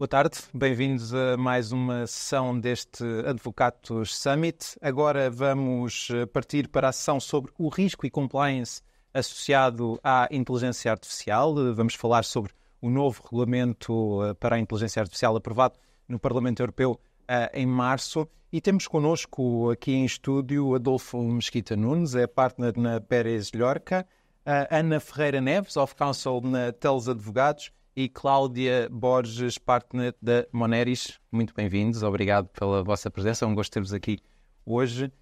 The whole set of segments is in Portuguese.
Boa tarde, bem-vindos a mais uma sessão deste Advocatos Summit. Agora vamos eh, partir para a sessão sobre o risco e compliance associado à inteligência artificial. Eh, vamos falar sobre o novo regulamento eh, para a inteligência artificial aprovado no Parlamento Europeu em março. E temos connosco aqui em estúdio Adolfo Mesquita Nunes, é partner na Pérez Llorca, Ana Ferreira Neves, of Counsel na Teles Advogados e Cláudia Borges, partner da Moneris. Muito bem-vindos, obrigado pela vossa presença, é um gosto ter-vos aqui hoje.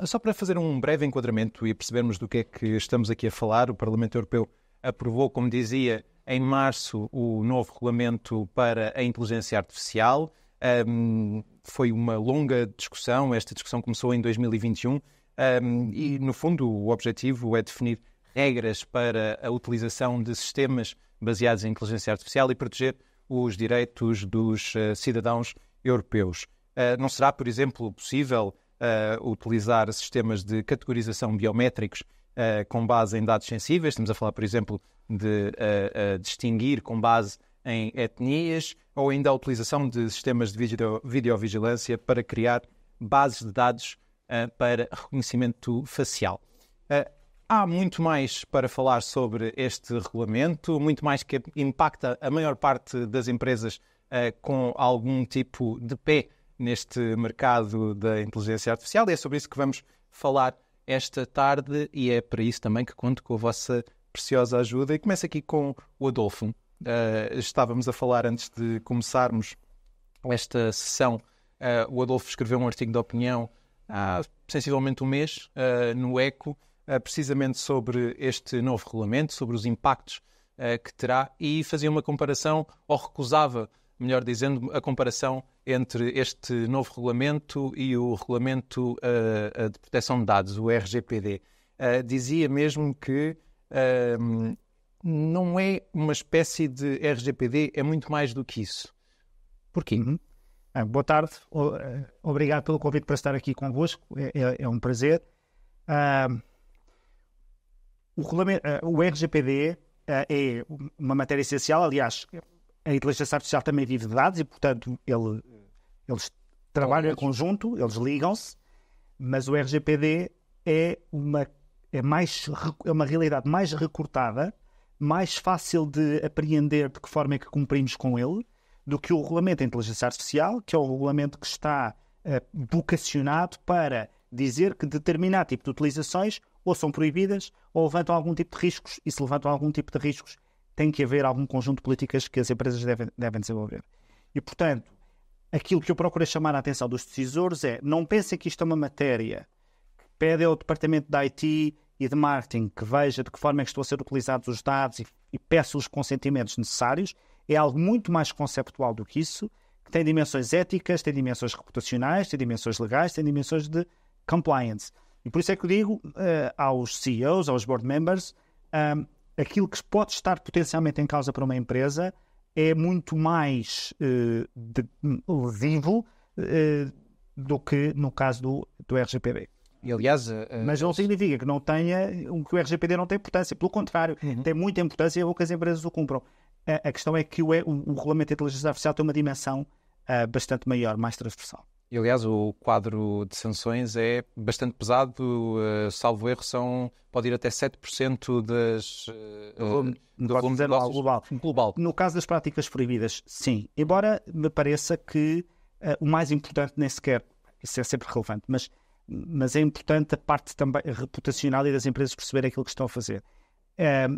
Um, só para fazer um breve enquadramento e percebermos do que é que estamos aqui a falar, o Parlamento Europeu aprovou, como dizia, em março o novo regulamento para a inteligência artificial. Um, foi uma longa discussão, esta discussão começou em 2021 um, e, no fundo, o objetivo é definir regras para a utilização de sistemas baseados em inteligência artificial e proteger os direitos dos uh, cidadãos europeus. Uh, não será, por exemplo, possível uh, utilizar sistemas de categorização biométricos com base em dados sensíveis? Estamos a falar, por exemplo, de distinguir com base em etnias ou ainda a utilização de sistemas de video, videovigilância para criar bases de dados para reconhecimento facial. Há muito mais para falar sobre este regulamento, muito mais que impacta a maior parte das empresas uh, com algum tipo de pé neste mercado da inteligência artificial. E é sobre isso que vamos falar esta tarde e é para isso também que conto com a vossa preciosa ajuda. E começo aqui com o Adolfo. Uh, estávamos a falar antes de começarmos esta sessão. Uh, o Adolfo escreveu um artigo de opinião há sensivelmente um mês no ECO eh, precisamente sobre este novo regulamento, sobre os impactos eh, que terá e fazia uma comparação, ou recusava, melhor dizendo, a comparação entre este novo regulamento e o Regulamento eh, de Proteção de Dados, o RGPD. dizia mesmo que ehm, não é uma espécie de RGPD, é muito mais do que isso. Porquê? Uhum. Ah, boa tarde, obrigado pelo convite para estar aqui convosco, é, é, é um prazer. Ah, o, eh, o RGPD eh, é uma matéria essencial, aliás, a inteligência artificial também vive de dados e, portanto, ele, eles trabalham em conjunto, eles ligam-se, mas o RGPD é uma, é, mais, é uma realidade mais recortada, mais fácil de apreender de que forma é que cumprimos com ele, do que o regulamento da inteligência artificial, que é o regulamento que está uh, vocacionado para dizer que determinado tipo de utilizações ou são proibidas ou levantam algum tipo de riscos, e se levantam algum tipo de riscos, tem que haver algum conjunto de políticas que as empresas devem, devem desenvolver. E, portanto, aquilo que eu procuro chamar a atenção dos decisores é não pensem que isto é uma matéria que pede ao departamento da IT e de marketing que veja de que forma é que estão a ser utilizados os dados e, e peça os consentimentos necessários. É algo muito mais conceptual do que isso, que tem dimensões éticas, tem dimensões reputacionais, tem dimensões legais, tem dimensões de compliance. E por isso é que eu digo uh, aos CEOs, aos board members, um, ehm, aquilo que pode estar potencialmente em causa para uma empresa é muito mais uh, eh, vivo uh, eh, do que no caso do, do RGPD. E, aliás, uh, mas não significa que não tenha que o RGPD não tem importância, pelo contrário, uhum. tem muita importância e é bom que as empresas o cumpram. A, a questão é que o, é, o, o regulamento de inteligência artificial tem uma dimensão bastante maior, mais transversal. E, aliás, o quadro de sanções é bastante pesado, uh, salvo erro, são, pode ir até 7% das, uh, volume, do volume de negócios global. global. No caso das práticas proibidas, sim. Embora me pareça que uh, o mais importante nem sequer, isso é sempre relevante, mas, mas é importante a parte também reputacional e das empresas perceberem aquilo que estão a fazer. Ehm,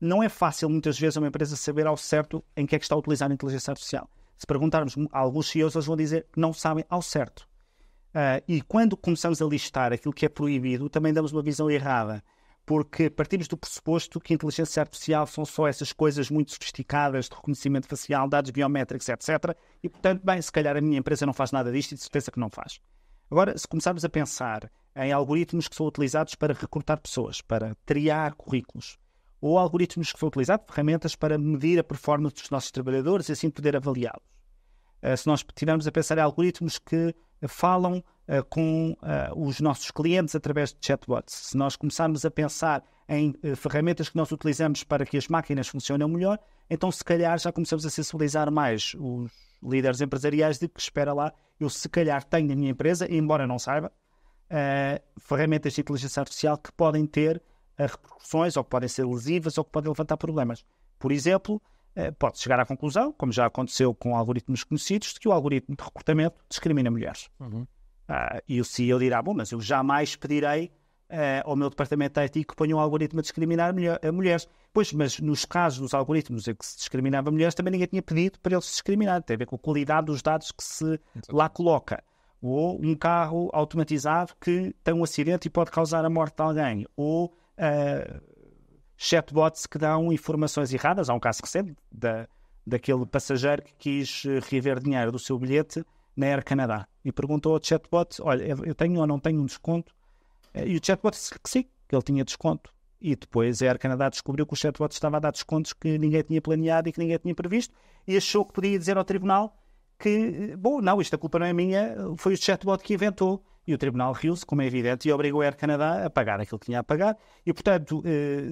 não é fácil, muitas vezes, uma empresa saber ao certo em que é que está a utilizar a inteligência artificial. Se perguntarmos a alguns CEOs, eles vão dizer que não sabem ao certo. Uh, e quando começamos a listar aquilo que é proibido, também damos uma visão errada, porque partimos do pressuposto que a inteligência artificial são só essas coisas muito sofisticadas de reconhecimento facial, dados biométricos, etc. E, portanto, bem, se calhar a minha empresa não faz nada disto e de certeza que não faz. Agora, se começarmos a pensar em algoritmos que são utilizados para recrutar pessoas, para triar currículos, ou algoritmos que foram utilizados, ferramentas para medir a performance dos nossos trabalhadores e assim poder avaliá-los. Uh, se nós estivermos a pensar em algoritmos que eh, falam uh, com uh, os nossos clientes através de chatbots, se nós começarmos a pensar em ferramentas que nós utilizamos para que as máquinas funcionem melhor, então se calhar já começamos a sensibilizar mais os líderes empresariais de que espera lá, eu se calhar tenho na minha empresa, embora não saiba, ferramentas de inteligência artificial que podem ter a repercussões ou que podem ser lesivas ou que podem levantar problemas. Por exemplo, eh, pode chegar à conclusão, como já aconteceu com algoritmos conhecidos, de que o algoritmo de recrutamento discrimina mulheres. Uhum. Ah, e o CEO dirá, bom, mas eu jamais pedirei ah, ao meu departamento de IT que ponha um algoritmo a discriminar a mulheres. Pois, mas nos casos dos algoritmos em que se discriminava mulheres, também ninguém tinha pedido para eles se discriminar. Tem a ver com a qualidade dos dados que se lá coloca. Ou um carro automatizado que tem um acidente e pode causar a morte de alguém. Ou uh, chatbots que dão informações erradas. Há um caso recente da, daquele passageiro que quis eh, reaver dinheiro do seu bilhete na Air Canadá e perguntou ao chatbot: Olha, eu tenho ou não tenho um desconto? Eh, e o chatbot disse que sim, que ele tinha desconto. E depois a Air Canadá descobriu que o chatbot estava a dar descontos que ninguém tinha planeado e que ninguém tinha previsto e achou que podia dizer ao tribunal que, bom, não, isto a culpa não é minha, foi o chatbot que inventou. E o Tribunal riu-se, como é evidente, e obrigou a Air Canada a pagar aquilo que tinha a pagar. E, portanto, eh,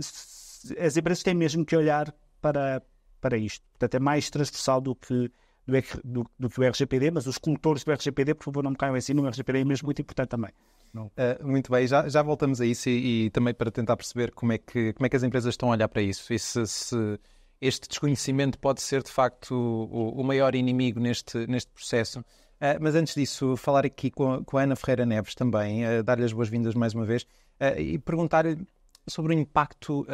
as empresas têm mesmo que olhar para, para isto. Portanto, é mais transversal do que, do, do, do que o RGPD, mas os cultores do RGPD, por favor, não me caiam assim no RGPD é mesmo muito importante também. Uh, muito bem, já, já voltamos a isso e, e, também para tentar perceber como é, que, como é que as empresas estão a olhar para isso e se, se este desconhecimento pode ser de facto o, o maior inimigo neste, neste processo. Uh, mas antes disso, falar aqui com, a, com a Ana Ferreira Neves também, uh, dar-lhe as boas-vindas mais uma vez uh, e perguntar-lhe sobre o impacto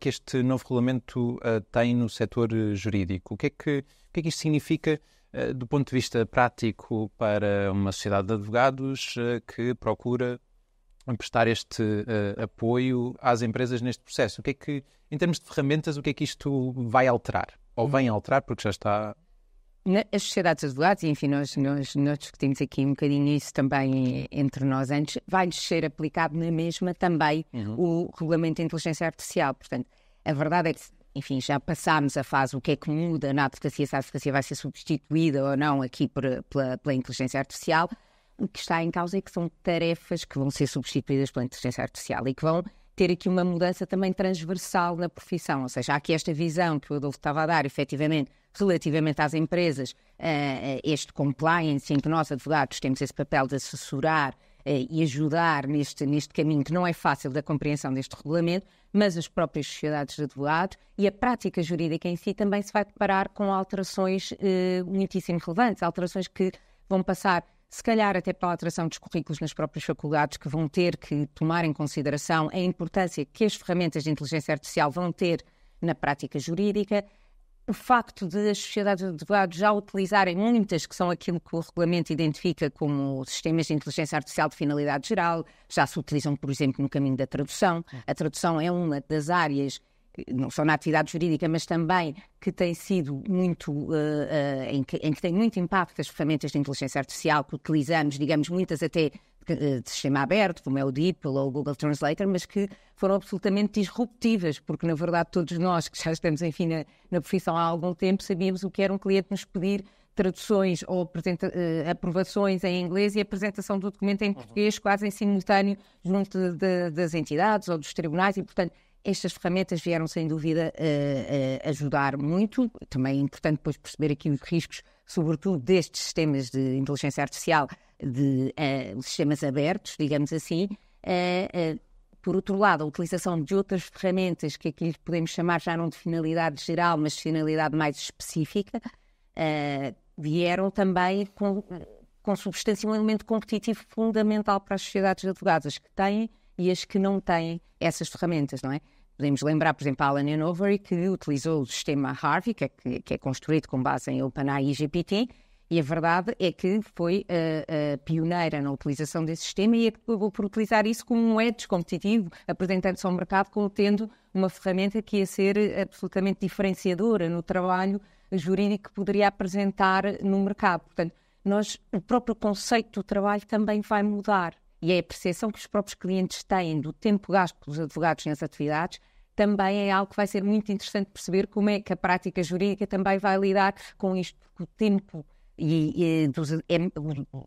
que este novo regulamento tem no setor jurídico. O que é que, o que, é que isto significa do ponto de vista prático para uma sociedade de advogados que procura prestar este uh, apoio às empresas neste processo. O que é que, em termos de ferramentas, o que é que isto vai alterar? Ou vem alterar, porque já está. As sociedades de advogados, e enfim, nós, nós, nós, discutimos aqui um bocadinho isso também eh, entre nós antes, vai-lhes ser aplicado na mesma também uhum. o regulamento de inteligência artificial. Portanto, a verdade é que enfim, já passámos a fase o que é que muda na advocacia, se a advocacia vai ser substituída ou não aqui por, eh, pela, pela inteligência artificial o que está em causa é que são tarefas que vão ser substituídas pela inteligência artificial e que vão ter aqui uma mudança também transversal na profissão. Ou seja, há aqui esta visão que o Adolfo estava a dar, efetivamente, relativamente às empresas, eh, eh, este compliance em que nós, advogados, temos esse papel de assessorar eh, e ajudar neste, neste caminho que não é fácil da compreensão deste regulamento, mas as próprias sociedades de advogados e a prática jurídica em si também se vai deparar com alterações muitíssimo relevantes, alterações que vão passar se calhar até para a alteração dos currículos nas próprias faculdades, que vão ter que tomar em consideração a importância que as ferramentas de inteligência artificial vão ter na prática jurídica, o facto de as sociedades de advogados já utilizarem muitas, que são aquilo que o regulamento identifica como sistemas de inteligência artificial de finalidade geral, já se utilizam, por exemplo, no caminho da tradução. A tradução é uma das áreas não só na atividade jurídica, mas também que tem sido muito, uh, uh, em, que, em, que, tem muito impacto as ferramentas de inteligência artificial que utilizamos, digamos, muitas até eh, de, sistema aberto, como é o DeepL ou o Google Translator, mas que foram absolutamente disruptivas, porque na verdade todos nós que já estamos, enfim, na, na profissão há algum tempo, sabíamos o que era um cliente nos pedir traduções ou uh, aprovações em inglês e apresentação do documento em uhum. português, uhum. quase em simultâneo, junto de, de, das entidades ou dos tribunais, e portanto estas ferramentas vieram, sem dúvida, a, eh, a eh, ajudar muito. Também é importante depois perceber aqui os riscos, sobretudo destes sistemas de inteligência artificial, de eh, sistemas abertos, digamos assim. por outro lado, a utilização de outras ferramentas que aqui podemos chamar já não de finalidade geral, mas de finalidade mais específica, vieram também com, com substância um elemento competitivo fundamental para as sociedades de advogados, que têm e as que não têm essas ferramentas, não é? Podemos lembrar, por exemplo, a Alan Hanover, que utilizou o sistema Harvey, que é, que é construído com base em OpenAI e GPT, e a verdade é que foi uh, uh, pioneira na utilização desse sistema e acabou por utilizar isso como um edge competitivo, apresentando-se ao mercado como tendo uma ferramenta que ia ser absolutamente diferenciadora no trabalho jurídico que poderia apresentar no mercado. Portanto, nós, o próprio conceito do trabalho também vai mudar e é a percepção que os próprios clientes têm do tempo gasto pelos advogados nas atividades, também é algo que vai ser muito interessante perceber como é que a prática jurídica também vai lidar com isto, porque o tempo e, e dos, é,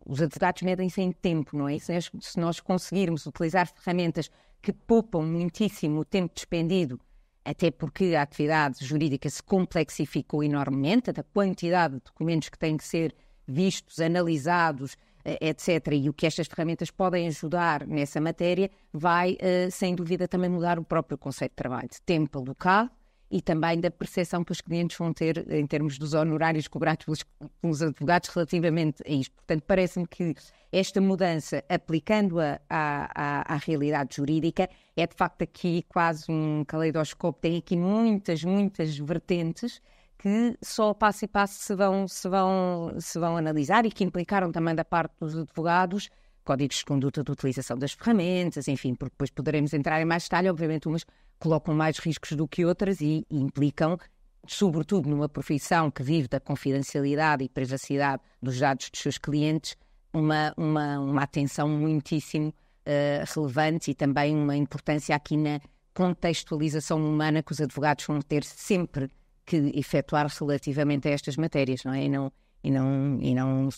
os advogados medem-se em tempo, não é? se nós, conseguirmos utilizar ferramentas que poupam muitíssimo o tempo despendido, até porque a atividade jurídica se complexificou enormemente, a quantidade de documentos que têm que ser vistos, analisados, eh, etc., e o que estas ferramentas podem ajudar nessa matéria, vai, eh, sem dúvida, também mudar o próprio conceito de trabalho, de tempo alocado e também da percepção que os clientes vão ter eh, em termos dos honorários cobrados pelos, pelos advogados relativamente a isto. Portanto, parece-me que esta mudança, aplicando-a à, à, à, realidade jurídica, é de facto aqui quase um caleidoscópio, tem aqui muitas, muitas vertentes que só passo e passo se vão, se vão, se vão analisar e que implicaram também da parte dos advogados códigos de conduta de utilização das ferramentas, enfim, porque depois poderemos entrar em mais detalhe. Obviamente, umas colocam mais riscos do que outras e, e implicam, sobretudo numa profissão que vive da confidencialidade e privacidade dos dados dos seus clientes, uma, uma, uma atenção muitíssimo uh, relevante e também uma importância aqui na contextualização humana que os advogados vão ter sempre que efetuar relativamente a estas matérias, não é? E não, e não, e não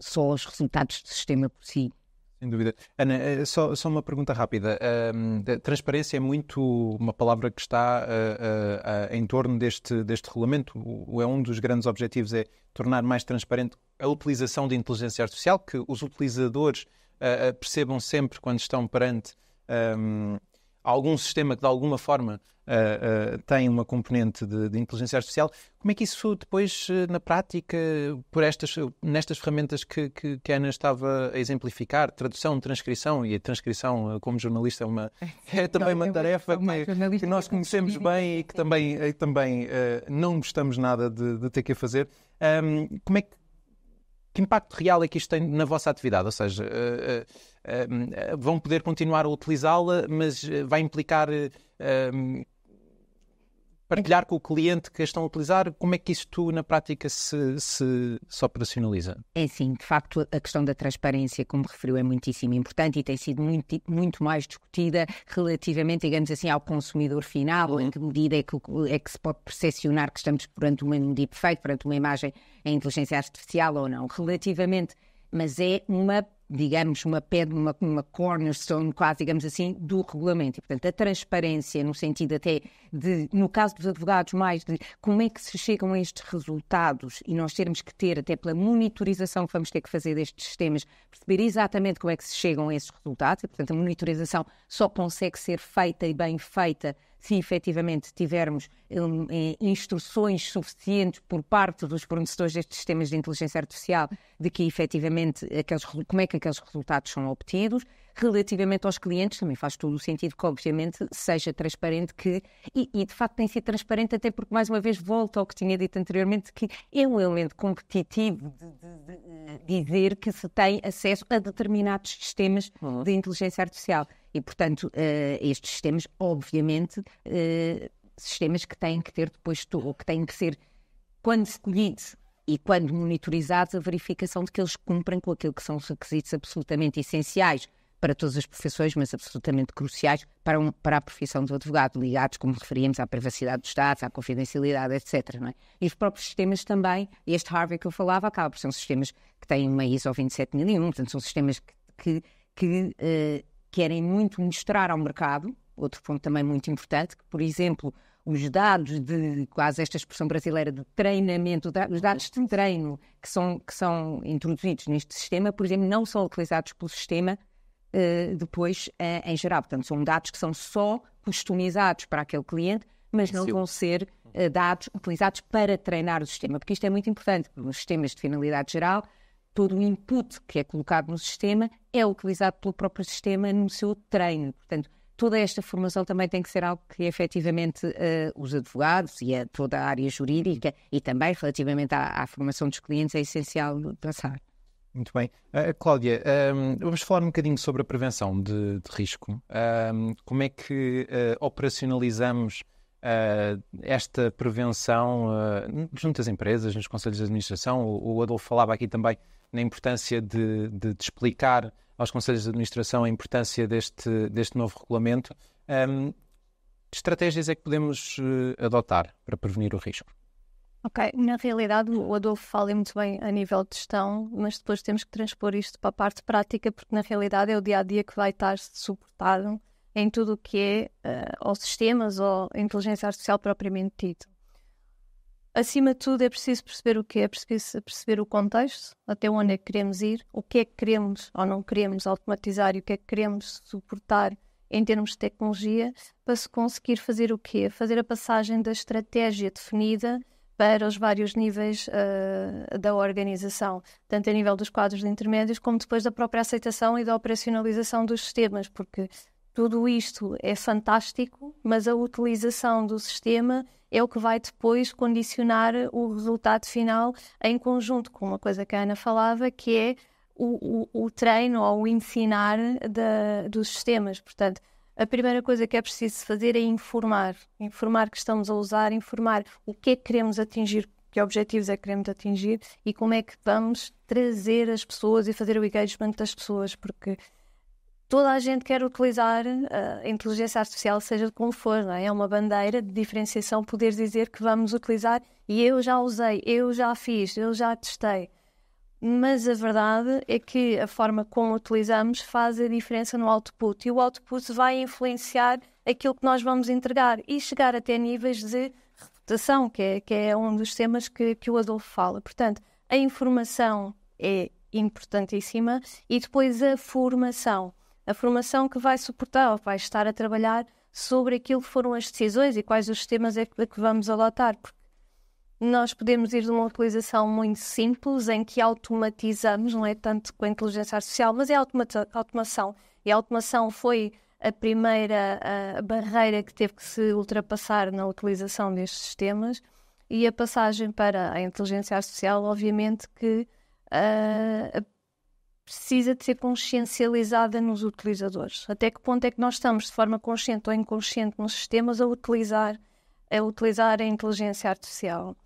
só os resultados do sistema por si. Sem dúvida. Ana, eh, só, só uma pergunta rápida. Um, transparência é muito uma palavra que está uh, uh, uh, em torno deste, deste regulamento. O, é um dos grandes objetivos é tornar mais transparente a utilização de inteligência artificial, que os utilizadores percebam sempre quando estão perante um, algum sistema que de alguma forma uh, uh, tem uma componente de, de, inteligência artificial, como é que isso depois eh, na prática, por estas, nestas ferramentas que, que, que, a Ana estava a exemplificar, tradução, transcrição, e a transcrição como jornalista é, uma, é, é também uma tarefa que, que nós conhecemos bem e que também, e também uh, não gostamos nada de, de, ter que fazer, um, como é que que impacto real é que isto tem na vossa atividade? Ou seja, eh, vão poder continuar a utilizá-la, mas eh, vai implicar eh, partilhar com o cliente que a estão a utilizar, como é que isto na prática se, se, se operacionaliza? É sim, de facto a questão da transparência, como referiu, é muitíssimo importante e tem sido muito, muito mais discutida relativamente, digamos assim, ao consumidor final, uhum. em que medida é que, é que se pode percepcionar que estamos perante um deepfake, perante uma imagem em inteligência artificial ou não. Relativamente, mas é uma digamos, uma pedra, uma, uma cornerstone, quase, digamos assim, do regulamento. E, portanto, a transparência, no sentido até de, no caso dos advogados, mais de como é que se chegam a estes resultados e nós termos que ter, até pela monitorização que vamos ter que fazer destes sistemas, perceber exatamente como é que se chegam a esses resultados. E, portanto, a monitorização só consegue ser feita e bem feita se efetivamente tivermos um, eh, instruções suficientes por parte dos fornecedores destes sistemas de inteligência artificial de que efetivamente aqueles, como é que aqueles resultados são obtidos relativamente aos clientes, também faz todo o sentido que, obviamente, seja transparente que, e, e, de facto tem sido transparente, até porque, mais uma vez, volto ao que tinha dito anteriormente, que é um elemento competitivo de, de, de eh, dizer que se tem acesso a determinados sistemas uhum. de inteligência artificial. E, portanto, uh, estes sistemas, obviamente, uh, sistemas que têm que ter depois, ou que têm que ser, quando escolhidos e quando monitorizados, a verificação de que eles cumprem com aquilo que são os requisitos absolutamente essenciais para todas as profissões, mas absolutamente cruciais para, um, para a profissão do advogado, ligados, como referimos, à privacidade dos dados, à confidencialidade, etc. É? E os próprios sistemas também, este Harvey que eu falava, acaba por ser sistemas que têm uma ISO 27001, portanto, são sistemas que, que, que uh, querem muito mostrar ao mercado, outro ponto também muito importante, que, por exemplo, os dados de quase esta expressão brasileira de treinamento, os dados de treino que são, que são introduzidos neste sistema, por exemplo, não são utilizados pelo sistema uh, depois uh, em geral. Portanto, são dados que são só customizados para aquele cliente, mas não Sim. vão ser eh, dados utilizados para treinar o sistema, porque isto é muito importante. Nos sistemas de finalidade geral, todo o input que é colocado no sistema é utilizado pelo próprio sistema no seu treino. Portanto, toda esta formação também tem que ser algo que efetivamente uh, os advogados e a, toda a área jurídica e também relativamente à, à formação dos clientes é essencial passar. Muito bem. Uh, Cláudia, um, ehm, vamos falar um bocadinho sobre a prevenção de, de risco. Um, ehm, como é que uh, operacionalizamos uh, esta prevenção junto às empresas, nos conselhos de administração? O, o Adolfo falava aqui também na importância de, de, de, explicar aos conselhos de administração a importância deste, deste novo regulamento. Um, ehm, que estratégias é que podemos adotar para prevenir o risco? Ok, na realidade o Adolfo fala muito bem a nível de gestão, mas depois temos que transpor isto para a parte prática, porque na realidade é o dia a dia que vai estar suportado em tudo o que é uh, ou sistemas ou inteligência artificial propriamente dito. Acima de tudo, é preciso perceber o que é, é preciso perceber o contexto, até onde é que queremos ir, o que é que queremos ou não queremos automatizar e o que é que queremos suportar em termos de tecnologia, para se conseguir fazer o quê? Fazer a passagem da estratégia definida para os vários níveis uh, da organização, tanto a nível dos quadros de intermédios, como depois da própria aceitação e da operacionalização dos sistemas, porque tudo isto é fantástico, mas a utilização do sistema é o que vai depois condicionar o resultado final em conjunto com uma coisa que a Ana falava, que é o, o, o treino ou o ensinar dos sistemas. Portanto, a primeira coisa que é preciso fazer é informar. Informar que estamos a usar, informar o que é que queremos atingir, que objetivos é que queremos atingir e como é que vamos trazer as pessoas e fazer o engagement das pessoas, porque toda a gente quer utilizar eh, a inteligência artificial, seja como for, é? é? uma bandeira de diferenciação poder dizer que vamos utilizar e eu já usei, eu já fiz, eu já testei mas a verdade é que a forma como utilizamos faz a diferença no output e o output vai influenciar aquilo que nós vamos entregar e chegar até níveis de reputação, que é, que é um dos temas que, que o Adolfo fala. Portanto, a informação é importantíssima e depois a formação. A formação que vai suportar ou vai estar a trabalhar sobre aquilo que foram as decisões e quais os temas é que, que vamos adotar, porque nós podemos ir de uma utilização muito simples em que automatizamos, não é tanto com a inteligência artificial, mas é automação. E a automação foi a primeira ah, a barreira que teve que se ultrapassar na utilização destes sistemas e a passagem para a inteligência artificial, obviamente que uh, precisa de ser consciencializada nos utilizadores. Até que ponto é que nós estamos, de forma consciente ou inconsciente, nos sistemas a utilizar a, utilizar a inteligência artificial?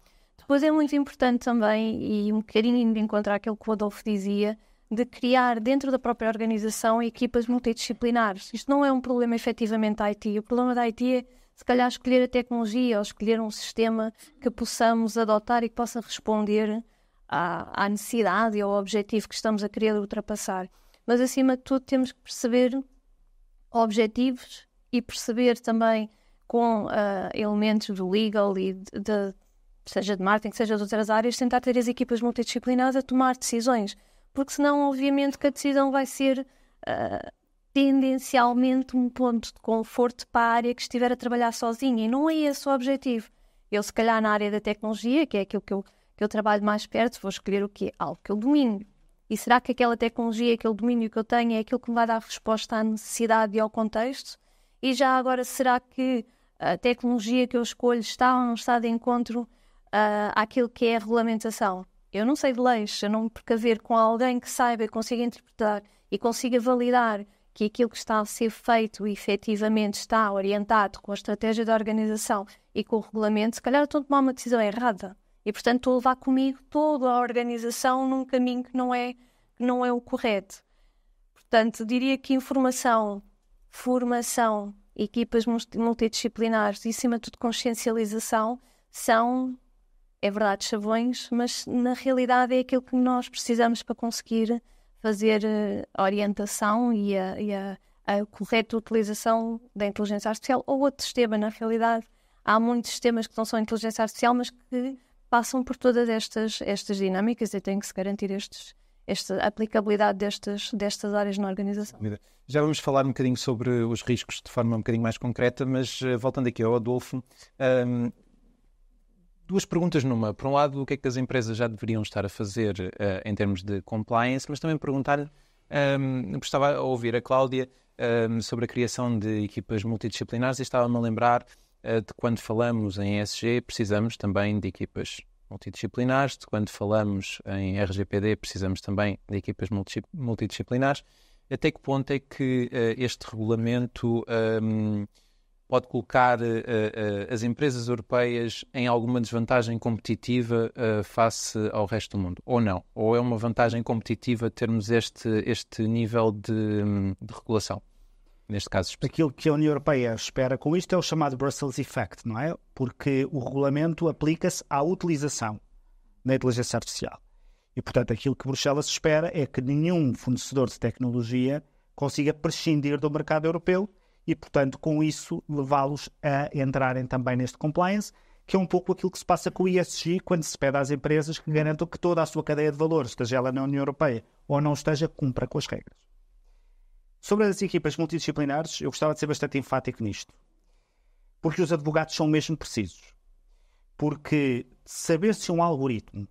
Pois é muito importante também, e um bocadinho de encontrar aquilo que o Adolfo dizia, de criar dentro da própria organização equipas multidisciplinares. Isto não é um problema efetivamente da IT. O problema da IT é, se calhar, escolher a tecnologia ou escolher um sistema que possamos adotar e que possa responder à, à necessidade ou ao objetivo que estamos a querer ultrapassar. Mas, acima de tudo, temos que perceber objetivos e perceber também com uh, elementos do legal e de, de seja de marketing, seja de outras áreas, tentar ter as equipas multidisciplinares a tomar decisões, porque senão, obviamente, que a decisão vai ser uh, tendencialmente um ponto de conforto para a área que estiver a trabalhar sozinha, e não é esse o objetivo. Eu, se calhar, na área da tecnologia, que é aquilo que eu, que eu trabalho mais perto, vou escolher o quê? Algo que eu domino. E será que aquela tecnologia, aquele domínio que eu tenho é aquilo que me vai dar resposta à necessidade e ao contexto? E já agora, será que a tecnologia que eu escolho está ou não está de encontro uh, àquilo que é a regulamentação. Eu não sei de leis, eu não me precaver com alguém que saiba, consiga interpretar e consiga validar que aquilo que está a ser feito efetivamente está orientado com a estratégia da organização e com o regulamento, se calhar estou a tomar uma decisão errada. E, portanto, estou a levar comigo toda a organização num caminho que não é, que não é o correto. Portanto, diria que informação, formação, equipas multidisciplinares e, acima de tudo, consciencialização são é verdade, chavões, mas na realidade é aquilo que nós precisamos para conseguir fazer eh, a orientação e a, e a, a correta utilização da inteligência artificial ou outro sistema, na realidade. Há muitos sistemas que não são inteligência artificial, mas que passam por todas estas, estas dinâmicas e têm que se garantir estes, esta aplicabilidade destas, destas áreas na organização. Já vamos falar um bocadinho sobre os riscos de forma um bocadinho mais concreta, mas eh, voltando aqui ao Adolfo, um, ehm, Duas perguntas numa. Por um lado, o que é que as empresas já deveriam estar a fazer uh, em termos de compliance, mas também perguntar, um, ehm, estava a ouvir a Cláudia um, ehm, sobre a criação de equipas multidisciplinares e estava-me a lembrar uh, de quando falamos em ESG, precisamos também de equipas multidisciplinares, de quando falamos em RGPD, precisamos também de equipas multidisciplinares. Até que ponto é que uh, este regulamento. Um, ehm, pode colocar uh, uh, as empresas europeias em alguma desvantagem competitiva uh, face ao resto do mundo, ou não? Ou é uma vantagem competitiva termos este, este nível de, de regulação? Neste caso específico. Aquilo que a União Europeia espera com isto é o chamado Brussels Effect, não é? Porque o regulamento aplica-se à utilização da inteligência artificial. E, portanto, aquilo que Bruxelas espera é que nenhum fornecedor de tecnologia consiga prescindir do mercado europeu e, portanto, com isso levá-los a entrarem também neste compliance, que é um pouco aquilo que se passa com o ISG quando se pede às empresas que garantam que toda a sua cadeia de valor, esteja ela na União Europeia ou não esteja, cumpra com as regras. Sobre as equipas multidisciplinares, eu gostava de ser bastante enfático nisto, porque os advogados são mesmo precisos. Porque saber se um algoritmo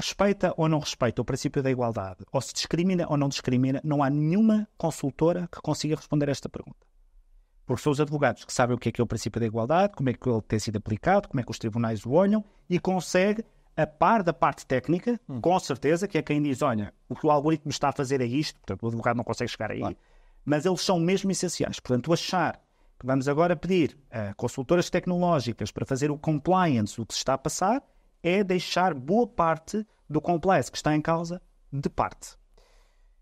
respeita ou não respeita o princípio da igualdade, ou se discrimina ou não discrimina, não há nenhuma consultora que consiga responder a esta pergunta. Porque são os advogados que sabem o que é que é o princípio da igualdade, como é que ele tem sido aplicado, como é que os tribunais o olham e consegue, a par da parte técnica, hum. com certeza, que é quem diz: olha, o que o algoritmo está a fazer é isto, portanto o advogado não consegue chegar aí. Claro. Mas eles são mesmo essenciais. Portanto, achar que vamos agora pedir a consultoras tecnológicas para fazer o compliance do que se está a passar é deixar boa parte do compliance que está em causa de parte.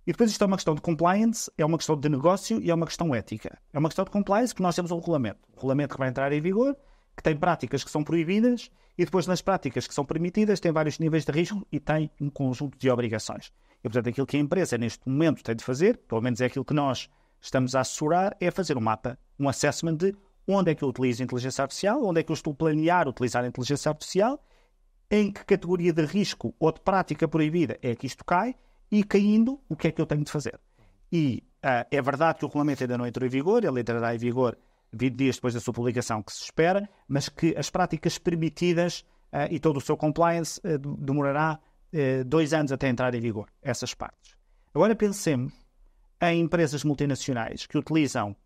E depois isto é uma questão de compliance, é uma questão de negócio e é uma questão ética. É uma questão de compliance que nós temos um regulamento. Um regulamento que vai entrar em vigor, que tem práticas que são proibidas e depois nas práticas que são permitidas tem vários níveis de risco e tem um conjunto de obrigações. E portanto aquilo que a empresa neste momento tem de fazer, pelo menos é aquilo que nós estamos a assessorar, é fazer um mapa, um assessment de onde é que eu utilizo a inteligência artificial, onde é que eu estou a planear utilizar a inteligência artificial em que categoria de risco ou de prática proibida é que isto cai e caindo, o que é que eu tenho de fazer? E uh, é verdade que o regulamento ainda não entrou em vigor, ele entrará em vigor 20 dias depois da sua publicação, que se espera, mas que as práticas permitidas uh, e todo o seu compliance uh, demorará dois anos até entrar em vigor, essas partes. Agora pensemos em empresas multinacionais que utilizam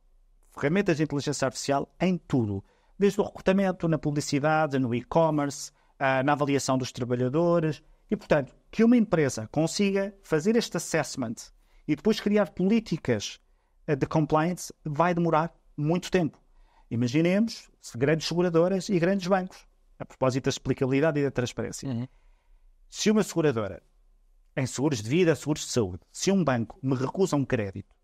ferramentas de inteligência artificial em tudo, desde o recrutamento, na publicidade, no e-commerce, ah, na avaliação dos trabalhadores. E, portanto, que uma empresa consiga fazer este assessment e depois criar políticas ah, de compliance vai demorar muito tempo. Imaginemos grandes seguradoras e grandes bancos, a propósito da explicabilidade e da transparência. Uhum. Se uma seguradora, em seguros de vida, seguros de saúde, se um banco me recusa um crédito,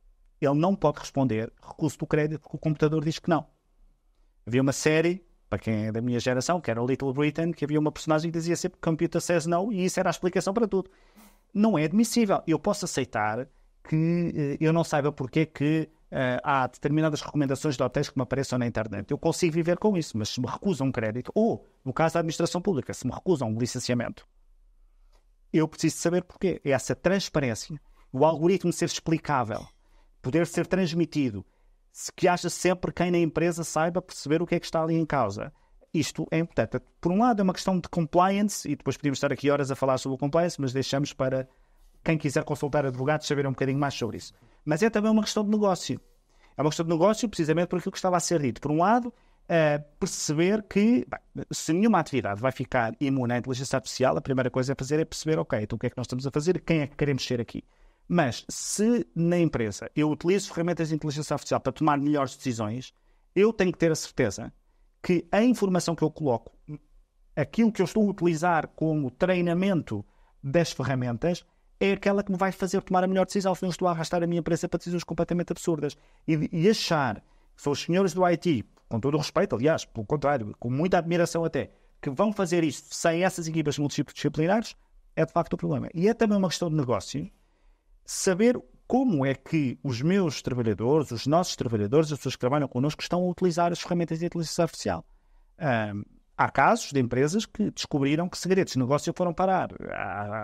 ele não pode responder recuso do crédito porque o computador diz que não. Havia uma série para quem é da minha geração, que era o Little Britain, que havia uma personagem que dizia sempre Computer says no e isso era a explicação para tudo. Não é admissível. Eu posso aceitar que eh, eu não saiba porque que uh, há determinadas recomendações de hotéis que me apareçam na internet. Eu consigo viver com isso, mas se me recusam um crédito, ou, no caso da administração pública, se me recusam um licenciamento, eu preciso saber porquê. É essa transparência, o algoritmo ser explicável, poder ser transmitido, que haja sempre quem na empresa saiba perceber o que é que está ali em causa. Isto é importante. Por um lado, é uma questão de compliance, e depois podíamos estar aqui horas a falar sobre o compliance, mas deixamos para quem quiser consultar advogados saber um bocadinho mais sobre isso. Mas é também uma questão de negócio. É uma questão de negócio, precisamente por aquilo que estava a ser dito. Por um lado, é perceber que bem, se nenhuma atividade vai ficar imune à inteligência artificial, a primeira coisa a fazer é perceber, ok, então o que é que nós estamos a fazer e quem é que queremos ser aqui. Mas se na empresa eu utilizo ferramentas de inteligência artificial para tomar melhores decisões, eu tenho que ter a certeza que a informação que eu coloco, aquilo que eu estou a utilizar como treinamento das ferramentas, é aquela que me vai fazer tomar a melhor decisão. Se não estou a arrastar a minha empresa para decisões completamente absurdas e, e achar que são os senhores do IT, com todo o respeito, aliás, pelo contrário, com muita admiração até, que vão fazer isto sem essas equipas multidisciplinares, é de facto o problema. E é também uma questão de negócio saber como é que os meus trabalhadores, os nossos trabalhadores, as pessoas que trabalham connosco, estão a utilizar as ferramentas de inteligência artificial. Um, há casos de empresas que descobriram que segredos de negócio foram parar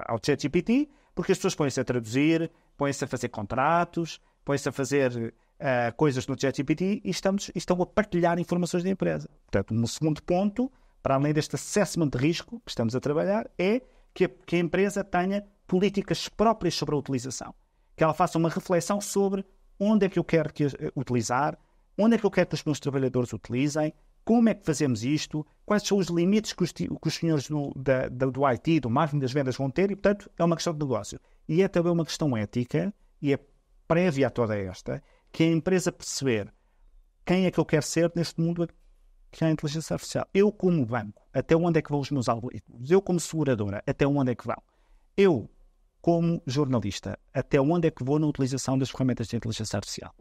ao ChatGPT porque as pessoas põem-se a traduzir, põem-se a fazer contratos, põem-se a fazer uh, coisas no ChatGPT e estamos, estão a partilhar informações da empresa. Portanto, um segundo ponto, para além deste assessment de risco que estamos a trabalhar, é que a, que a empresa tenha políticas próprias sobre a utilização. Que ela faça uma reflexão sobre onde é que eu quero que, eh, utilizar, onde é que eu quero que os meus trabalhadores utilizem, como é que fazemos isto, quais são os limites que os, que os senhores do, da, do IT, do marketing das vendas vão ter, e, portanto, é uma questão de negócio. E é também uma questão ética, e é prévia a toda esta, que a empresa perceber quem é que eu quero ser neste mundo que é a inteligência artificial. Eu, como banco, até onde é que vão os meus algoritmos? Eu, como seguradora, até onde é que vão? Eu, como jornalista, até onde é que vou na utilização das ferramentas de inteligência artificial?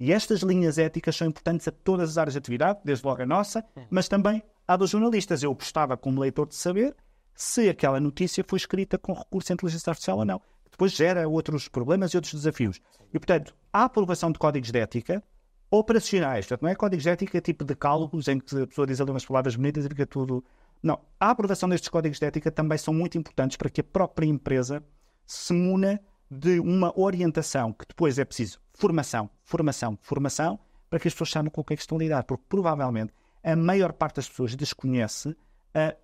E estas linhas éticas são importantes a todas as áreas de atividade, desde logo a nossa, mas também à dos jornalistas. Eu gostava, como leitor, de saber se aquela notícia foi escrita com recurso à inteligência artificial ou não. Depois gera outros problemas e outros desafios. E, portanto, a aprovação de códigos de ética operacionais, portanto, não é códigos de ética tipo de cálculos em que a pessoa diz ali umas palavras bonitas e fica tudo. Não. A aprovação destes códigos de ética também são muito importantes para que a própria empresa semuna de uma orientação que depois é preciso formação, formação, formação, para que as pessoas saibam com o que é que estão a lidar, porque provavelmente a maior parte das pessoas desconhece uh,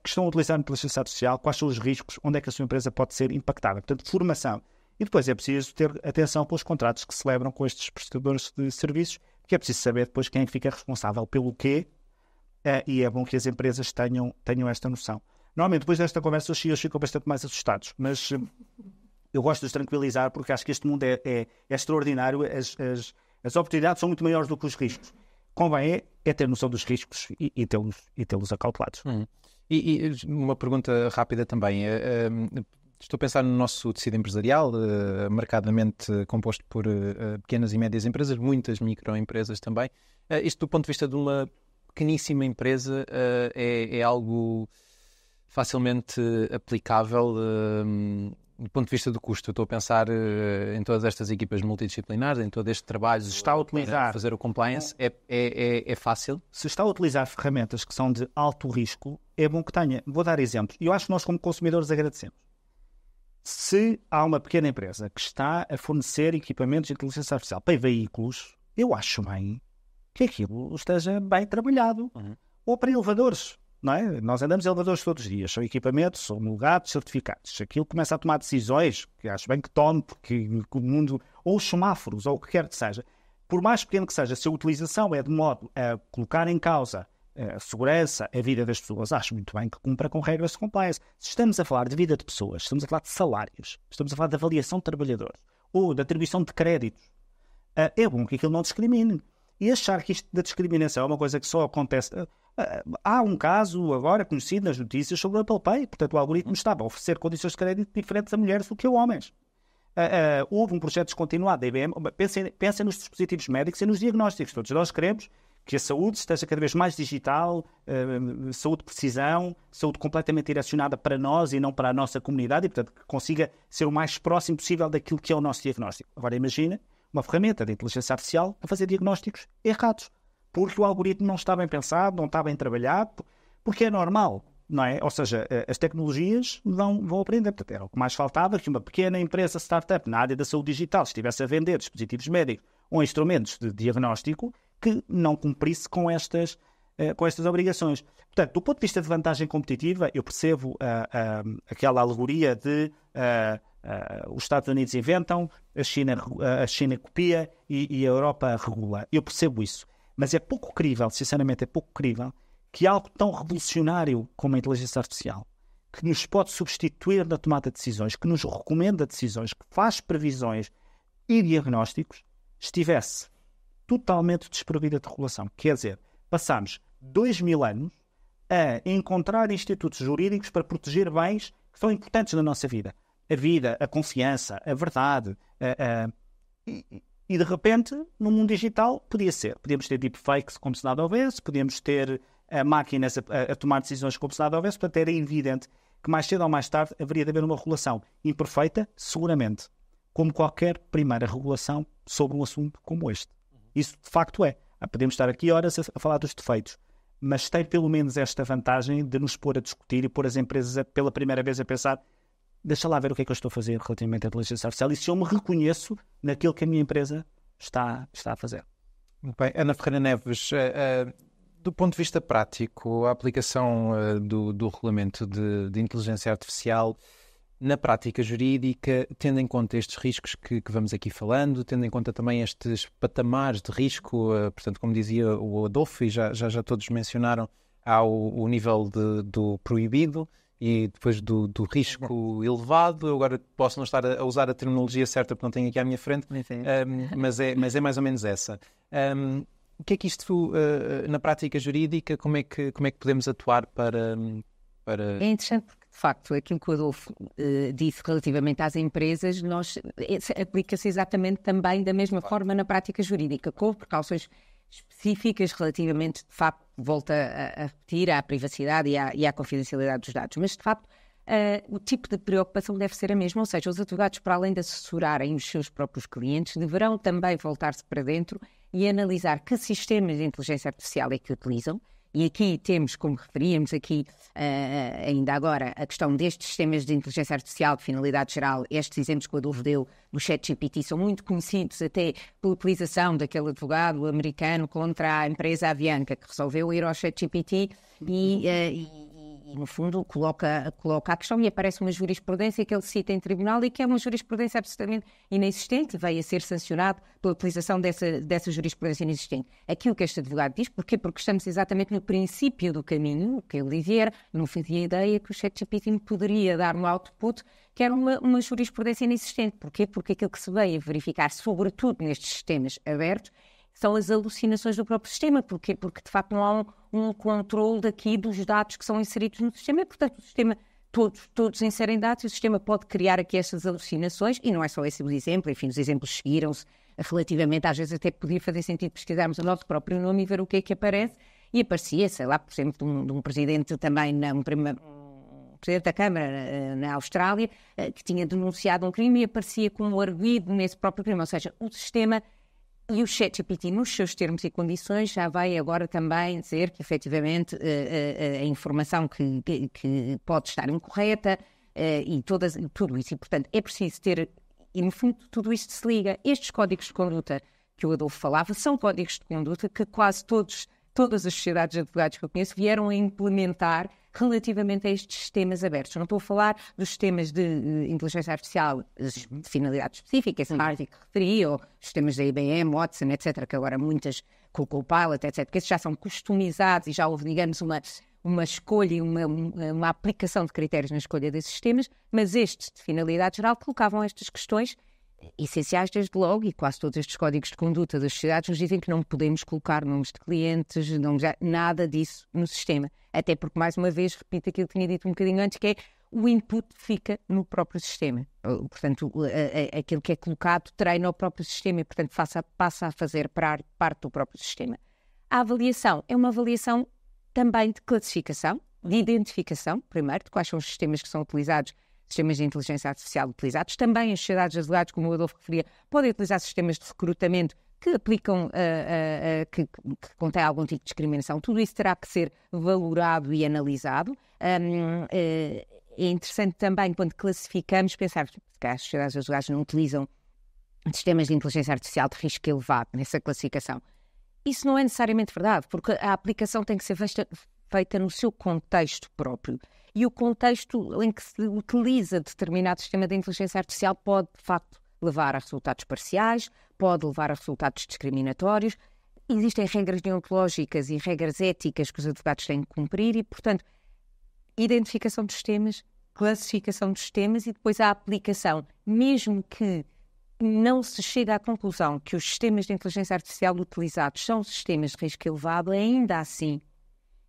que estão a utilizar a inteligência artificial, quais são os riscos, onde é que a sua empresa pode ser impactada. Portanto, formação. E depois é preciso ter atenção pelos contratos que celebram com estes prestadores de serviços, que é preciso saber depois quem é fica responsável pelo quê, uh, e é bom que as empresas tenham, tenham esta noção. Normalmente, depois desta conversa, os CEOs ficam bastante mais assustados, mas eh, eu gosto de os tranquilizar porque acho que este mundo é, é, é extraordinário, as, as, as, oportunidades são muito maiores do que os riscos. Convém é, é ter noção dos riscos e, e tê-los tê acalculados. Hum. E, e, uma pergunta rápida também. Uh, estou a pensar no nosso tecido empresarial, uh, marcadamente composto por pequenas e médias empresas, muitas microempresas também. isto do ponto de vista de uma pequeníssima empresa é, é algo facilmente aplicável do ponto de vista do custo, estou a pensar uh, em todas estas equipas multidisciplinares, em todo este trabalho. Se está a utilizar. Fazer o compliance é, é, é, é, fácil. Se está a utilizar ferramentas que são de alto risco, é bom que tenha. Vou dar exemplos. E eu acho que nós, como consumidores, agradecemos. Se há uma pequena empresa que está a fornecer equipamentos de inteligência artificial para veículos, eu acho bem que aquilo esteja bem trabalhado. Uhum. Ou para elevadores. Não é? Nós andamos em elevadores todos os dias, são equipamentos, são lugares, certificados. Aquilo começa a tomar decisões, que acho bem que tome, porque o mundo, ou os semáforos, ou o que quer que seja, por mais pequeno que seja, se a utilização é de modo a colocar em causa eh, a segurança, a vida das pessoas, acho muito bem que cumpra com regras de compliance. Se estamos a falar de vida de pessoas, estamos a falar de salários, estamos a falar de avaliação de trabalhadores ou de atribuição de créditos, eh, é bom que aquilo não discrimine. E achar que isto da discriminação é uma coisa que só acontece há um caso agora conhecido nas notícias sobre o Apple Pay. Portanto, o algoritmo uhum. estava a oferecer condições de crédito diferentes a mulheres do que a homens. Uh, uh, houve um projeto descontinuado da IBM. Pensem, pensem nos dispositivos médicos e nos diagnósticos. Todos nós queremos que a saúde esteja cada vez mais digital, uh, saúde de precisão, saúde completamente direcionada para nós e não para a nossa comunidade, e portanto que consiga ser o mais próximo possível daquilo que é o nosso diagnóstico. Agora imagina uma ferramenta de inteligência artificial a fazer diagnósticos errados porque o algoritmo não está bem pensado, não está bem trabalhado, porque é normal, não é? Ou seja, eh, as tecnologias vão, vão aprender. Portanto, era o que mais faltava que uma pequena empresa startup na área da saúde digital estivesse a vender dispositivos médicos ou instrumentos de diagnóstico que não cumprisse com estas, eh, com estas obrigações. Portanto, do ponto de vista de vantagem competitiva, eu percebo uh, uh, aquela alegoria de uh, os Estados Unidos inventam, a China, a China copia e, e a Europa regula. Eu percebo isso. Mas é pouco crível, sinceramente, é pouco crível que algo tão revolucionário como a inteligência artificial, que nos pode substituir na tomada de decisões, que nos recomenda decisões, que faz previsões e diagnósticos, estivesse totalmente desprovida de regulação. Quer dizer, passámos dois mil anos a encontrar institutos jurídicos para proteger bens que são importantes na nossa vida. A vida, a confiança, a verdade, a, a, e de repente, no mundo digital, podia ser. Podíamos ter deepfakes como se nada houvesse, podíamos ter uh, máquinas a, a, tomar decisões como se nada houvesse, portanto era evidente que mais cedo ou mais tarde haveria de haver uma regulação imperfeita, seguramente, como qualquer primeira regulação sobre um assunto como este. Isso de facto é. Ah, podemos estar aqui horas a, a falar dos defeitos, mas tem pelo menos esta vantagem de nos pôr a discutir e pôr as empresas a, pela primeira vez a pensar deixa lá ver o que é que eu estou a fazer relativamente à inteligência artificial e se eu me reconheço naquilo que a minha empresa está, está a fazer. Muito bem. Ana Ferreira Neves, uh, uh, do ponto de vista prático, a aplicação uh, do, do regulamento de, de, inteligência artificial na prática jurídica, tendo em conta estes riscos que, que vamos aqui falando, tendo em conta também estes patamares de risco, portanto, como dizia o Adolfo e já, já, já todos mencionaram, há o, o nível de, do proibido, e depois do, do é risco elevado. Eu agora posso não estar a usar a terminologia certa porque não tenho aqui à minha frente, mas, é, mas é mais ou menos essa. Um, o que é que isto, uh, na prática jurídica, como é que, como é que podemos atuar para, para... É interessante porque, de facto, aquilo que o Adolfo uh, disse relativamente às empresas, nós eh, aplica-se exatamente também da mesma forma na prática jurídica, com precauções específicas relativamente, de facto, volta a, a repetir, à privacidade e à, e à, confidencialidade dos dados, mas de facto uh, o tipo de preocupação deve ser a mesma, ou seja, os advogados, para além de assessorarem os seus próprios clientes, deverão também voltar-se para dentro e analisar que sistemas de inteligência artificial é que utilizam, e aqui temos, como referíamos aqui uh, ainda agora, a questão destes sistemas de inteligência artificial de finalidade geral. Estes exemplos que o Adolfo deu do ChatGPT são muito conhecidos até pela utilização daquele advogado americano contra a empresa Avianca, que resolveu ir ao ChatGPT e, uh, e no fundo, coloca, coloca a questão e aparece uma jurisprudência que ele cita em tribunal e que é uma jurisprudência absolutamente inexistente, veio a ser sancionado pela utilização dessa, dessa jurisprudência inexistente. Aquilo que este advogado diz, porquê? Porque estamos exatamente no princípio do caminho, o que ele dizia, não fazia ideia que o ChatGPT me poderia dar um output que era uma, uma jurisprudência inexistente. Porquê? Porque aquilo que se veio a verificar, sobretudo nestes sistemas abertos, são as alucinações do próprio sistema. Porquê? Porque, de facto, não há um, um controle daqui dos dados que são inseridos no sistema e, portanto, o sistema todos, todos inserem dados e o sistema pode criar aqui estas alucinações, e não é só esse o exemplo, enfim, os exemplos seguiram-se relativamente, às vezes até podia fazer sentido pesquisarmos o nosso próprio nome e ver o que é que aparece, e aparecia, sei lá, por exemplo, de um, de um presidente também, na, um, um presidente da Câmara eh, na Austrália, eh, que tinha denunciado um crime e aparecia como arguído nesse próprio crime, ou seja, o sistema e o ChatGPT, nos seus termos e condições, já vai agora também dizer que, efetivamente, eh, eh, eh, a, informação que, que, que, pode estar incorreta e todas, tudo isso. E, portanto, é preciso ter. E, no fundo, tudo isto se liga. Estes códigos de conduta que o Adolfo falava são códigos de conduta que quase todos, todas as sociedades de advogados que eu conheço vieram a implementar relativamente a estes sistemas abertos. Não estou a falar dos sistemas de eh, inteligência artificial de finalidade específica, esse parte que referi, ou sistemas da IBM, Watson, etc., que agora muitas com o Copilot, etc., que esses já são customizados e já houve, digamos, uma, uma escolha e uma, uma aplicação de critérios na escolha desses sistemas, mas estes de finalidade geral colocavam estas questões essenciais desde logo, e quase todos estes códigos de conduta das sociedades nos dizem que não podemos colocar nomes de clientes, não, nada disso no sistema. Até porque, mais uma vez, repito aquilo que tinha dito um bocadinho antes, que é o input fica no próprio sistema. Portanto, aquilo que é colocado treina o próprio sistema e, portanto, passa a fazer parte do próprio sistema. A avaliação é uma avaliação também de classificação, de identificação, primeiro, de quais são os sistemas que são utilizados sistemas de inteligência artificial utilizados. Também as sociedades de advogados, como o Adolfo referia, podem utilizar sistemas de recrutamento que aplicam, uh, uh, uh, que, que contém algum tipo de discriminação. Tudo isso terá que ser valorado e analisado. Um, é interessante também, quando classificamos, pensar que as sociedades de advogados não utilizam sistemas de inteligência artificial de risco elevado nessa classificação. Isso não é necessariamente verdade, porque a aplicação tem que ser bastante feita no seu contexto próprio. E o contexto em que se utiliza determinado sistema de inteligência artificial pode, de facto, levar a resultados parciais, pode levar a resultados discriminatórios. Existem regras deontológicas e regras éticas que os advogados têm que cumprir e, portanto, identificação dos sistemas, classificação dos sistemas e depois a aplicação. Mesmo que não se chegue à conclusão que os sistemas de inteligência artificial utilizados são sistemas de risco elevado, ainda assim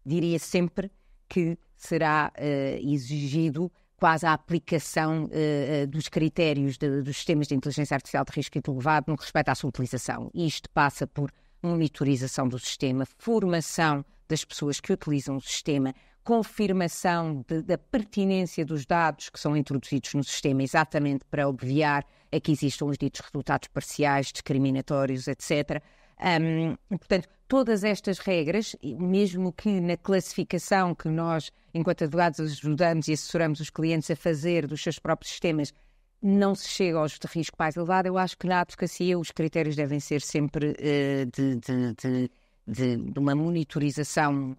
diria sempre que será uh, exigido quase a aplicação uh, dos critérios de, dos sistemas de inteligência artificial de risco elevado no respeito à sua utilização. Isto passa por monitorização do sistema, formação das pessoas que utilizam o sistema, confirmação de, da pertinência dos dados que são introduzidos no sistema, exatamente para obviar a que existam os ditos resultados parciais, discriminatórios, etc. Um, portanto, todas estas regras, mesmo que na classificação que nós, enquanto advogados, ajudamos e assessoramos os clientes a fazer dos seus próprios sistemas, não se chega aos de risco mais elevado, eu acho que na advocacia os critérios devem ser sempre uh, de, de, de, de, uma monitorização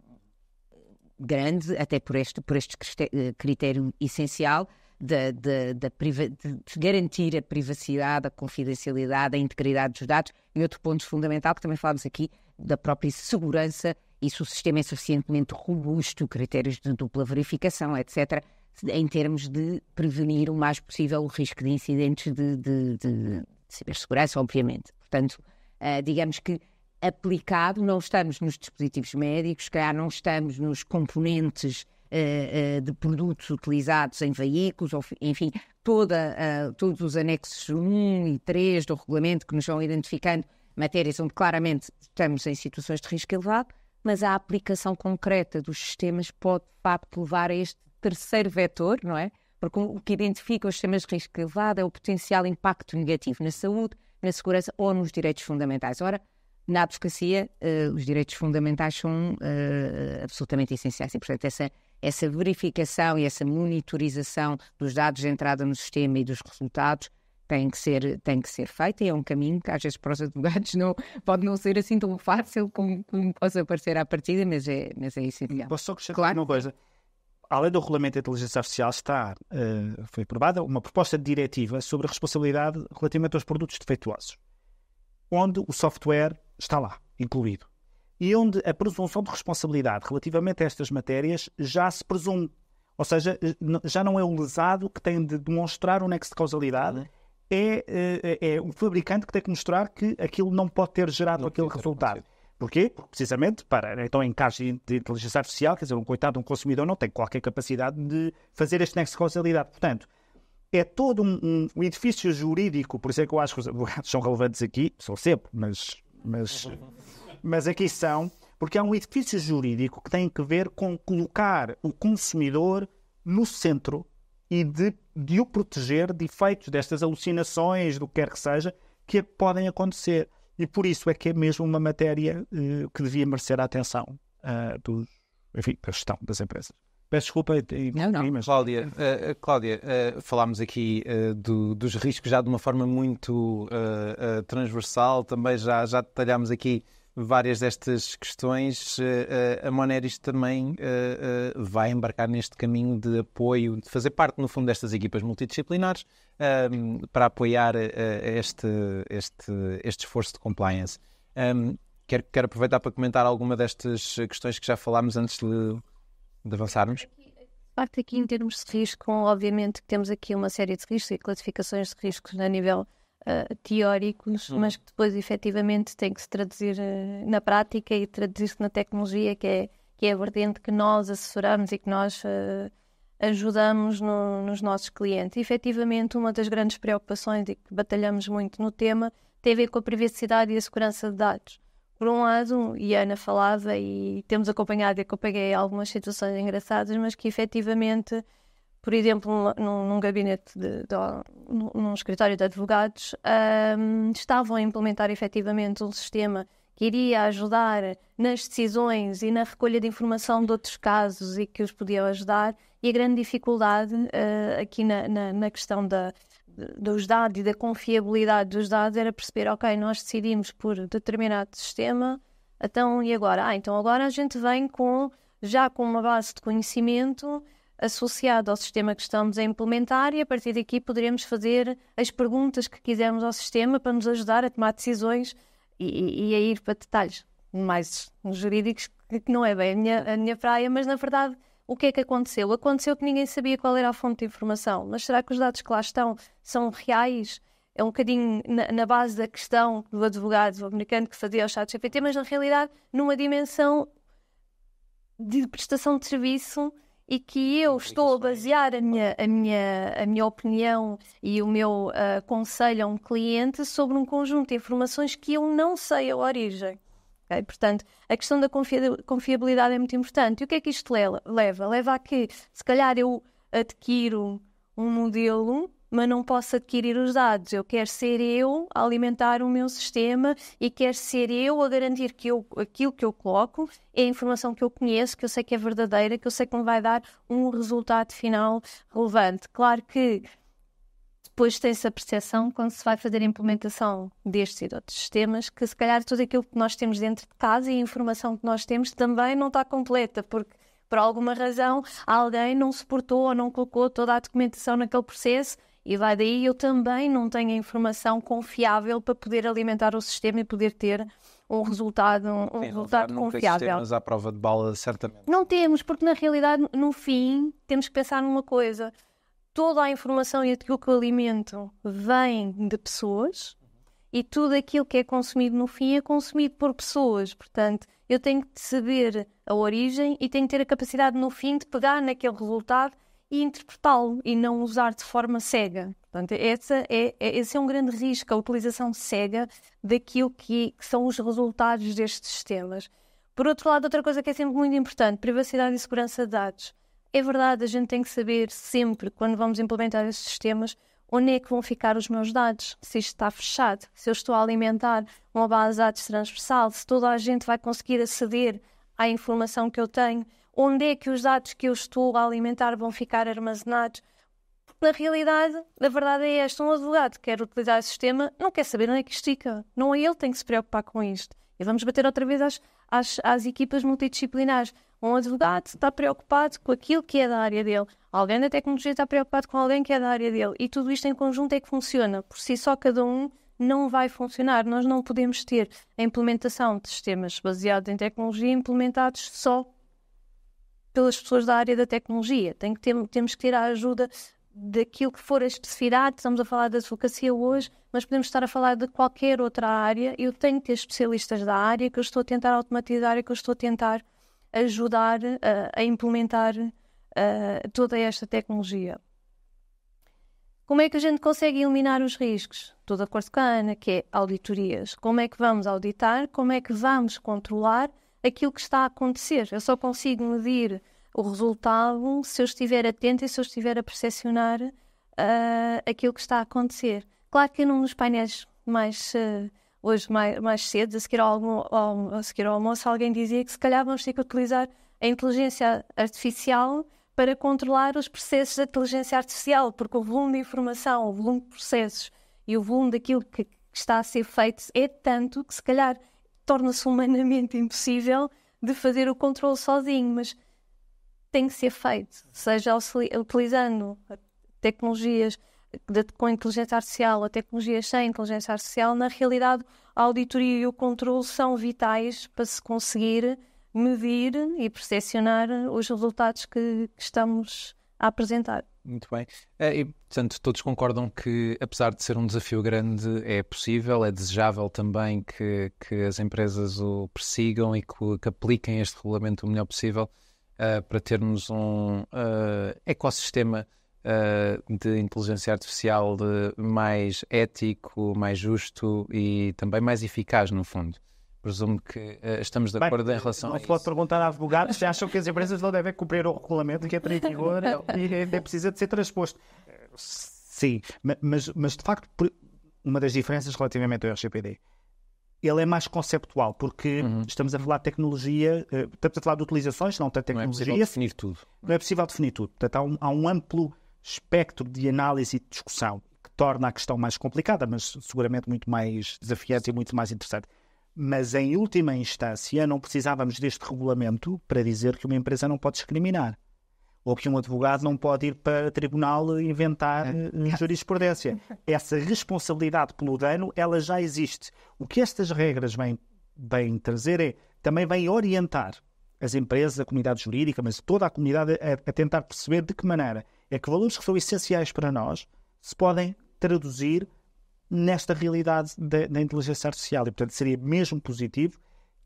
grande, até por este, por este eh, critério essencial, de, de, de, de, garantir a privacidade, a confidencialidade, a integridade dos dados e outro ponto fundamental que também falámos aqui, da própria segurança e se o sistema é suficientemente robusto, critérios de dupla verificação, etc., em termos de prevenir o mais possível o risco de incidentes de, de, de cibersegurança, obviamente. Portanto, eh, digamos que aplicado, não estamos nos dispositivos médicos, se calhar não estamos nos componentes uh, de produtos utilizados em veículos, ou, enfim, toda, uh, todos os anexos 1 e 3 do regulamento que nos vão identificando matérias onde claramente estamos em situações de risco elevado, mas a aplicação concreta dos sistemas pode, de facto, levar a este terceiro vetor, não é? Porque o que identifica os sistemas de risco elevado é o potencial impacto negativo na saúde, na segurança ou nos direitos fundamentais. Ora, na advocacia, uh, os direitos fundamentais são uh, absolutamente essenciais e, portanto, essa essa verificação e essa monitorização dos dados de entrada no sistema e dos resultados tem que ser, tem que ser feita e é um caminho que às vezes para os advogados não, pode não ser assim tão fácil como, como possa parecer à partida, mas é, mas é essencial. Posso só acrescentar claro. uma coisa? Além do regulamento da inteligência artificial, está, uh, foi aprovada uma proposta de diretiva sobre a responsabilidade relativamente aos produtos defeituosos, onde o software está lá, incluído e onde a presunção de responsabilidade relativamente a estas matérias já se presume. Ou seja, eh, já não é o lesado que tem de demonstrar o um nexo de causalidade, uhum. é, eh, é, é, o fabricante que tem que mostrar que aquilo não pode ter gerado não aquele resultado. Porquê? precisamente para, então, em casos de inteligência artificial, quer dizer, um coitado, um consumidor não tem qualquer capacidade de fazer este nexo de causalidade. Portanto, é todo um, um, um, edifício jurídico, por isso é que eu acho que os advogados são relevantes aqui, são sempre, mas, mas uhum mas aqui são, porque é um edifício jurídico que tem que ver com colocar o consumidor no centro e de, de o proteger de efeitos destas alucinações, do que quer que seja, que podem acontecer. E por isso é que é mesmo uma matéria uh, que devia merecer a atenção uh, eh, do, enfim, da gestão das empresas. Peço desculpa. E, eh, não, não. Mas... Cláudia, uh, Cláudia uh, falámos aqui uh, do, dos riscos já de uma forma muito transversal, também já, já detalhámos aqui várias destas questões, eh, eh, a Moneris também eh, vai embarcar neste caminho de apoio, de fazer parte, no fundo, destas equipas multidisciplinares ehm, para apoiar este, este, este esforço de compliance. Ehm, quero, quero aproveitar para comentar alguma destas questões que já falámos antes de, de avançarmos. Parte aqui em termos de risco, obviamente que temos aqui uma série de riscos e classificações de riscos a nível eh, teóricos, uhum. mas que depois efetivamente têm que se traduzir uh, na prática e traduzir-se na tecnologia, que é, que é a vertente que nós assessoramos e que nós uh, ajudamos no, nos nossos clientes. E, efetivamente, uma das grandes preocupações e que batalhamos muito no tema tem a ver com a privacidade e a segurança de dados. Por um lado, e a Ana falava, e temos acompanhado e acompanhei algumas situações engraçadas, mas que efetivamente por exemplo, num, num gabinete, de, de, num escritório de advogados, um, estavam a implementar efetivamente um sistema que iria ajudar nas decisões e na recolha de informação de outros casos e que os podia ajudar. E a grande dificuldade uh, aqui na, na, na questão da, dos dados e da confiabilidade dos dados era perceber, ok, nós decidimos por determinado sistema, então e agora? Ah, então agora a gente vem com já com uma base de conhecimento associado ao sistema que estamos a implementar e a partir daqui poderemos fazer as perguntas que quisermos ao sistema para nos ajudar a tomar decisões e, e a ir para detalhes mais jurídicos, que não é bem a minha, a minha praia, mas na verdade o que é que aconteceu? Aconteceu que ninguém sabia qual era a fonte de informação, mas será que os dados que lá estão são reais? É um bocadinho na, na base da questão do advogado americano que fazia o chat GPT, mas na realidade numa dimensão de prestação de serviço e que eu estou a é basear a minha, a minha, a minha opinião e o meu uh, conselho a um cliente sobre um conjunto de informações que eu não sei a origem. Okay? Portanto, a questão da confiabilidade é muito importante. E o que é que isto leva? Leva a que, se calhar, eu adquiro um modelo mas não posso adquirir os dados. Eu quero ser eu a alimentar o meu sistema e quero ser eu a garantir que eu, aquilo que eu coloco é a informação que eu conheço, que eu sei que é verdadeira, que eu sei que me vai dar um resultado final relevante. Claro que depois tem-se a percepção quando se vai fazer a implementação destes e de outros sistemas que se calhar tudo aquilo que nós temos dentro de casa e a informação que nós temos também não está completa, porque por alguma razão alguém não suportou ou não colocou toda a documentação naquele processo e vai daí eu também não tenho a informação confiável para poder alimentar o sistema e poder ter um resultado, um, Sim, resultado não confiável. Não à prova de bala, certamente. Não temos, porque na realidade, no fim, temos que pensar numa coisa. Toda a informação e aquilo que eu alimento vem de pessoas e tudo aquilo que é consumido no fim é consumido por pessoas. Portanto, eu tenho que saber a origem e tenho que ter a capacidade no fim de pegar naquele resultado e interpretá-lo e não usar de forma cega. Portanto, essa é, é, esse é um grande risco, a utilização cega daquilo que, que são os resultados destes sistemas. Por outro lado, outra coisa que é sempre muito importante, privacidade e segurança de dados. É verdade, a gente tem que saber sempre, quando vamos implementar esses sistemas, onde é que vão ficar os meus dados, se isto está fechado, se eu estou a alimentar uma base de dados transversal, se toda a gente vai conseguir aceder à informação que eu tenho onde é que os dados que eu estou a alimentar vão ficar armazenados. Porque na realidade, a verdade é esta: um advogado que quer utilizar o sistema não quer saber onde é que estica, Não é ele que tem que se preocupar com isto. E vamos bater outra vez às, às, às equipas multidisciplinares. Um advogado está preocupado com aquilo que é da área dele. Alguém da tecnologia está preocupado com alguém que é da área dele. E tudo isto em conjunto é que funciona. Por si só, cada um não vai funcionar. Nós não podemos ter a implementação de sistemas baseados em tecnologia implementados só pelas pessoas da área da tecnologia. Tem que ter, temos que ter a ajuda daquilo que for a especificidade. Estamos a falar da advocacia hoje, mas podemos estar a falar de qualquer outra área. Eu tenho que ter especialistas da área que eu estou a tentar automatizar e que eu estou a tentar ajudar uh, a implementar uh, toda esta tecnologia. Como é que a gente consegue eliminar os riscos? Estou de acordo com a Ana, que é auditorias. Como é que vamos auditar? Como é que vamos controlar? aquilo que está a acontecer. Eu só consigo medir o resultado se eu estiver atento e se eu estiver a percepcionar uh, aquilo que está a acontecer. Claro que num dos painéis mais uh, hoje mais, mais cedo, a seguir, ao almo a seguir ao almoço, alguém dizia que se calhar vamos ter que utilizar a inteligência artificial para controlar os processos da inteligência artificial, porque o volume de informação, o volume de processos e o volume daquilo que, que está a ser feito é tanto que se calhar torna-se humanamente impossível de fazer o controle sozinho, mas tem que ser feito, seja utilizando tecnologias de, com inteligência artificial ou tecnologias sem inteligência artificial, na realidade a auditoria e o controle são vitais para se conseguir medir e percepcionar os resultados que, que estamos a apresentar. Muito bem. Eh, e Portanto, todos concordam que, apesar de ser um desafio grande, é possível, é desejável também que, que as empresas o persigam e que, que apliquem este regulamento o melhor possível uh, para termos um uh, ecossistema uh, de inteligência artificial de mais ético, mais justo e também mais eficaz, no fundo. Presumo que estamos de acordo em relação não a isso. Pode perguntar a advogados se acham que as empresas não devem cumprir o regulamento que é em vigor né? e ainda precisa de ser transposto. Sim, mas, mas de facto, uma das diferenças relativamente ao RGPD, ele é mais conceptual, porque uhum. estamos a falar de tecnologia, eh, estamos a falar de utilizações, não da tecnologia. Não é possível definir tudo. Não é possível definir tudo. Portanto, há um, há um amplo espectro de análise e de discussão que torna a questão mais complicada, mas seguramente muito mais desafiante e muito mais interessante. Mas, em última instância, não precisávamos deste regulamento para dizer que uma empresa não pode discriminar ou que um advogado não pode ir para tribunal inventar é. Eh, eh, jurisprudência. É. Essa responsabilidade pelo dano, ela já existe. O que estas regras vêm, vêm trazer é, também vêm orientar as empresas, a comunidade jurídica, mas toda a comunidade a, a tentar perceber de que maneira é que valores que são essenciais para nós se podem traduzir nesta realidade da, da inteligência artificial. E, portanto, seria mesmo positivo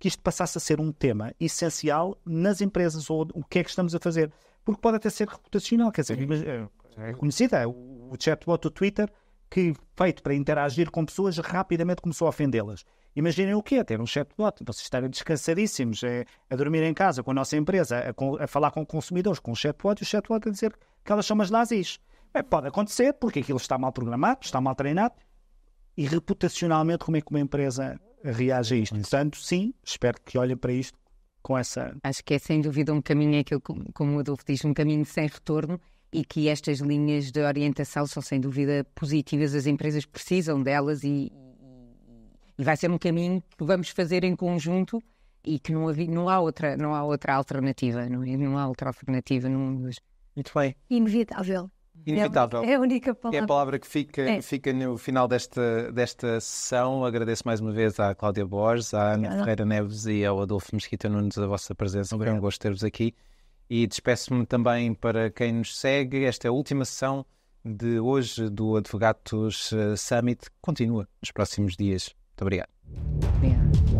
que isto passasse a ser um tema essencial nas empresas ou o que é que estamos a fazer. Porque pode até ser reputacional, quer dizer, eh, é conhecida é o chatbot do Twitter que, feito para interagir com pessoas, rapidamente começou a ofendê-las. Imaginem o que é ter um chatbot, vocês estarem descansadíssimos, é, a dormir em casa com a nossa empresa, a, a falar com consumidores com o chatbot e o chatbot a dizer que elas são umas nazis. É, pode acontecer, porque aquilo está mal programado, está mal treinado e reputacionalmente como é que uma empresa reage a isto. Portanto, sim, espero que olhem para isto com essa. Acho que é sem dúvida um caminho, é aquilo como o Adolfo diz, um caminho sem retorno e que estas linhas de orientação são sem dúvida positivas, as empresas precisam delas e, e vai ser um caminho que vamos fazer em conjunto e que não, havia, não há, outra, não há outra alternativa, não, é? não há outra alternativa no mundo Muito bem. Inevitável. É Inevitável. É a única palavra. É a palavra que fica, é. fica no final desta, desta sessão. Agradeço mais uma vez à Cláudia Borges, à Ana Obrigada. Ferreira Neves e ao Adolfo Mesquita Nunes a vossa presença. Obrigado. Foi um gosto ter-vos aqui. E despeço-me também para quem nos segue. Esta é a última sessão de hoje do Advogados eh, Summit. Continua nos próximos dias. Muito obrigado. Obrigado.